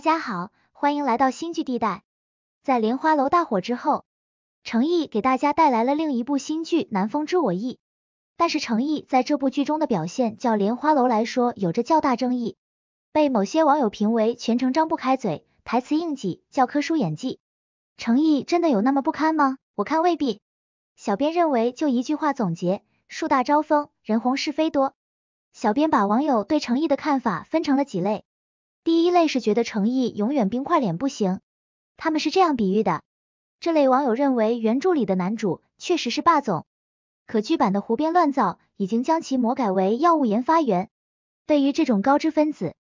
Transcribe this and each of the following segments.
大家好，欢迎来到新剧地带。在《莲花楼》大火之后，成毅给大家带来了另一部新剧《南风知我意》，但是成毅在这部剧中的表现，较《莲花楼》来说有着较大争议，被某些网友评为全程张不开嘴，台词硬挤，教科书演技。成毅真的有那么不堪吗？我看未必。小编认为，就一句话总结：树大招风，人红是非多。小编把网友对成毅的看法分成了几类。第一类是觉得成毅永远冰块脸不行，他们是这样比喻的。这类网友认为原著里的男主确实是霸总，可剧版的胡编乱造已经将其魔改为药物研发员。对于这种高知分子，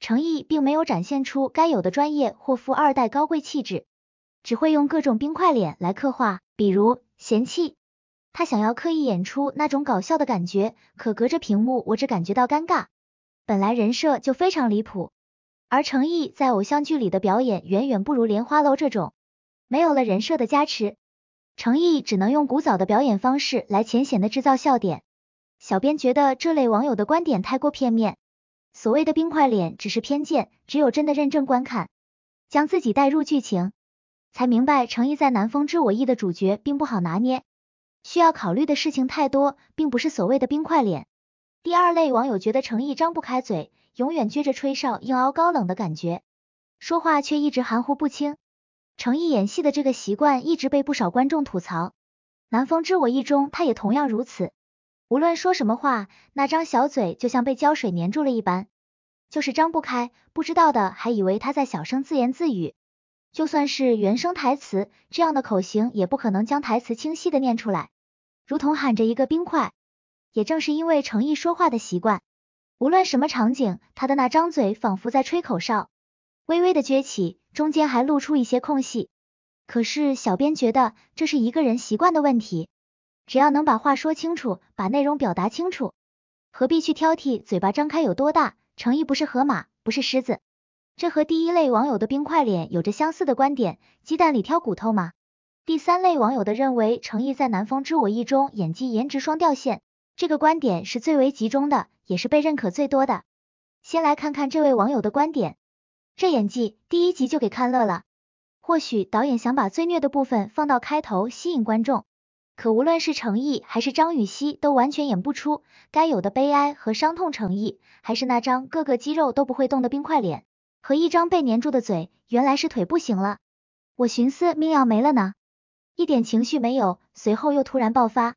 成毅并没有展现出该有的专业或富二代高贵气质，只会用各种冰块脸来刻画。比如嫌弃他想要刻意演出那种搞笑的感觉，可隔着屏幕我只感觉到尴尬。本来人设就非常离谱。而程毅在偶像剧里的表演远远不如《莲花楼》这种，没有了人设的加持，程毅只能用古早的表演方式来浅显的制造笑点。小编觉得这类网友的观点太过片面，所谓的冰块脸只是偏见，只有真的认真观看，将自己带入剧情，才明白程毅在《南风知我意》的主角并不好拿捏，需要考虑的事情太多，并不是所谓的冰块脸。第二类网友觉得程毅张不开嘴。永远撅着吹哨，硬凹高冷的感觉，说话却一直含糊不清。程毅演戏的这个习惯一直被不少观众吐槽。南风知我意中，他也同样如此。无论说什么话，那张小嘴就像被胶水粘住了一般，就是张不开。不知道的还以为他在小声自言自语。就算是原声台词，这样的口型也不可能将台词清晰的念出来，如同喊着一个冰块。也正是因为程毅说话的习惯。无论什么场景，他的那张嘴仿佛在吹口哨，微微的撅起，中间还露出一些空隙。可是小编觉得这是一个人习惯的问题，只要能把话说清楚，把内容表达清楚，何必去挑剔嘴巴张开有多大？诚意不是河马，不是狮子，这和第一类网友的冰块脸有着相似的观点，鸡蛋里挑骨头吗？第三类网友的认为，诚意在《南方知我意》中演技、颜值双掉线。这个观点是最为集中的，也是被认可最多的。先来看看这位网友的观点：这演技，第一集就给看乐了。或许导演想把最虐的部分放到开头吸引观众，可无论是程毅还是张予曦，都完全演不出该有的悲哀和伤痛。程毅还是那张各个肌肉都不会动的冰块脸，和一张被粘住的嘴，原来是腿不行了。我寻思命要没了呢，一点情绪没有，随后又突然爆发。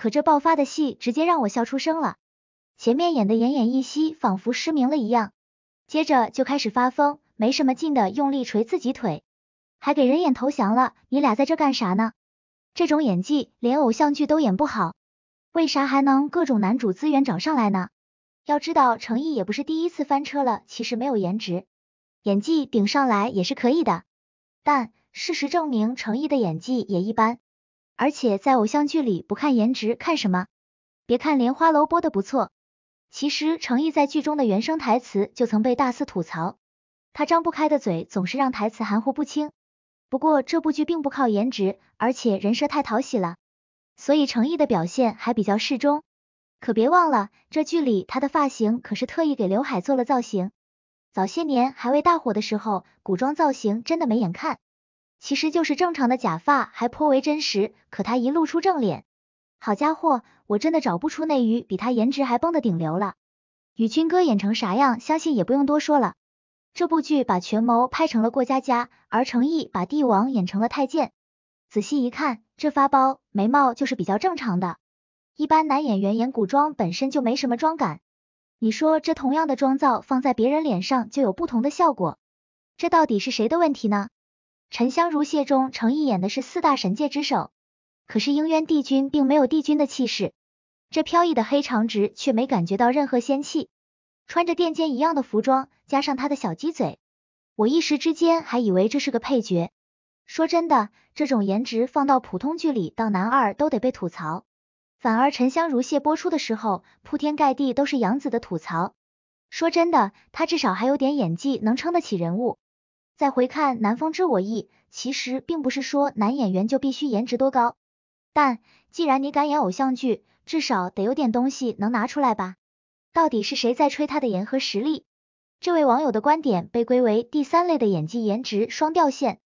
可这爆发的戏直接让我笑出声了，前面演的奄奄一息，仿佛失明了一样，接着就开始发疯，没什么劲的用力捶自己腿，还给人演投降了。你俩在这干啥呢？这种演技连偶像剧都演不好，为啥还能各种男主资源找上来呢？要知道，成毅也不是第一次翻车了，其实没有颜值，演技顶上来也是可以的，但事实证明，成毅的演技也一般。而且在偶像剧里不看颜值看什么？别看莲花楼播的不错，其实程毅在剧中的原生台词就曾被大肆吐槽，他张不开的嘴总是让台词含糊不清。不过这部剧并不靠颜值，而且人设太讨喜了，所以程毅的表现还比较适中。可别忘了，这剧里他的发型可是特意给刘海做了造型。早些年还未大火的时候，古装造型真的没眼看。其实就是正常的假发，还颇为真实。可他一露出正脸，好家伙，我真的找不出内娱比他颜值还崩的顶流了。与君哥演成啥样，相信也不用多说了。这部剧把权谋拍成了过家家，而程毅把帝王演成了太监。仔细一看，这发包眉毛就是比较正常的。一般男演员演古装本身就没什么妆感，你说这同样的妆造放在别人脸上就有不同的效果，这到底是谁的问题呢？沉香如屑中，程毅演的是四大神界之首，可是应渊帝君并没有帝君的气势，这飘逸的黑长直却没感觉到任何仙气，穿着垫肩一样的服装，加上他的小鸡嘴，我一时之间还以为这是个配角。说真的，这种颜值放到普通剧里，当男二都得被吐槽。反而沉香如屑播出的时候，铺天盖地都是杨紫的吐槽。说真的，他至少还有点演技，能撑得起人物。再回看《南风知我意》，其实并不是说男演员就必须颜值多高，但既然你敢演偶像剧，至少得有点东西能拿出来吧？到底是谁在吹他的颜和实力？这位网友的观点被归为第三类的演技颜值双掉线，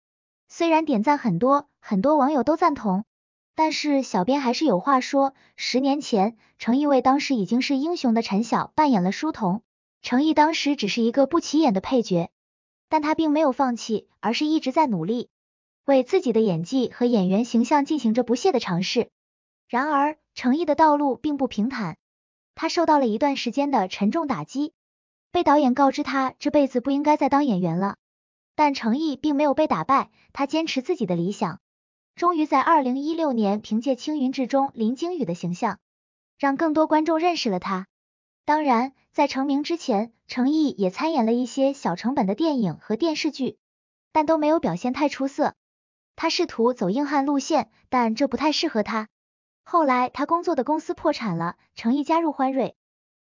虽然点赞很多，很多网友都赞同，但是小编还是有话说。十年前，成毅为当时已经是英雄的陈晓扮演了书童，成毅当时只是一个不起眼的配角。但他并没有放弃，而是一直在努力，为自己的演技和演员形象进行着不懈的尝试。然而，成毅的道路并不平坦，他受到了一段时间的沉重打击，被导演告知他这辈子不应该再当演员了。但成毅并没有被打败，他坚持自己的理想，终于在二零一六年凭借《青云志》中林惊羽的形象，让更多观众认识了他。当然，在成名之前，成毅也参演了一些小成本的电影和电视剧，但都没有表现太出色。他试图走硬汉路线，但这不太适合他。后来，他工作的公司破产了，成毅加入欢瑞，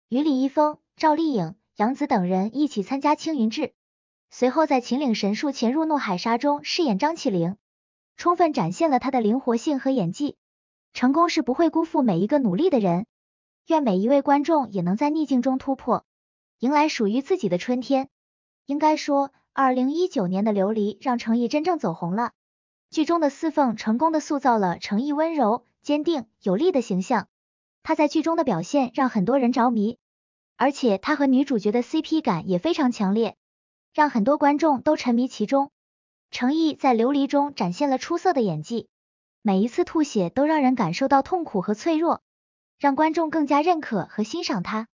与李易峰、赵丽颖、杨紫等人一起参加《青云志》，随后在《秦岭神树》、《潜入怒海沙》中饰演张起灵，充分展现了他的灵活性和演技。成功是不会辜负每一个努力的人。愿每一位观众也能在逆境中突破，迎来属于自己的春天。应该说，二零一九年的《琉璃》让成毅真正走红了。剧中的四凤成功的塑造了成毅温柔、坚定、有力的形象。他在剧中的表现让很多人着迷，而且他和女主角的 CP 感也非常强烈，让很多观众都沉迷其中。成毅在《琉璃》中展现了出色的演技，每一次吐血都让人感受到痛苦和脆弱。让观众更加认可和欣赏他。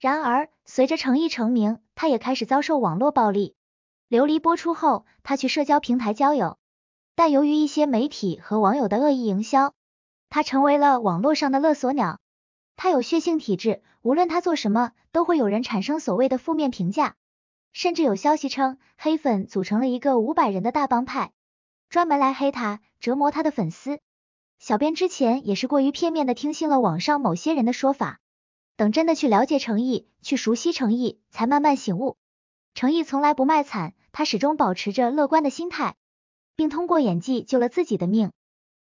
然而，随着成毅成名，他也开始遭受网络暴力。《琉璃》播出后，他去社交平台交友，但由于一些媒体和网友的恶意营销，他成为了网络上的勒索鸟。他有血性体质，无论他做什么，都会有人产生所谓的负面评价。甚至有消息称，黑粉组成了一个五百人的大帮派，专门来黑他，折磨他的粉丝。小编之前也是过于片面的听信了网上某些人的说法，等真的去了解成毅，去熟悉成毅，才慢慢醒悟，成毅从来不卖惨，他始终保持着乐观的心态，并通过演技救了自己的命。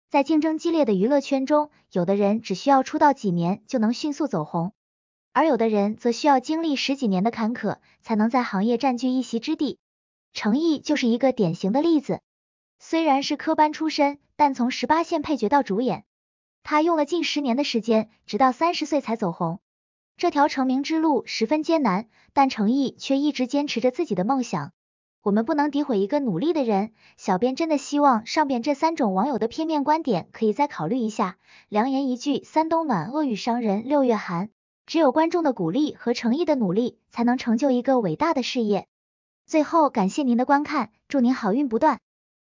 在竞争激烈的娱乐圈中，有的人只需要出道几年就能迅速走红，而有的人则需要经历十几年的坎坷才能在行业占据一席之地，诚意就是一个典型的例子。虽然是科班出身，但从十八线配角到主演，他用了近十年的时间，直到三十岁才走红。这条成名之路十分艰难，但程毅却一直坚持着自己的梦想。我们不能诋毁一个努力的人。小编真的希望上边这三种网友的片面观点可以再考虑一下。良言一句三冬暖，恶语伤人六月寒。只有观众的鼓励和诚意的努力，才能成就一个伟大的事业。最后感谢您的观看，祝您好运不断。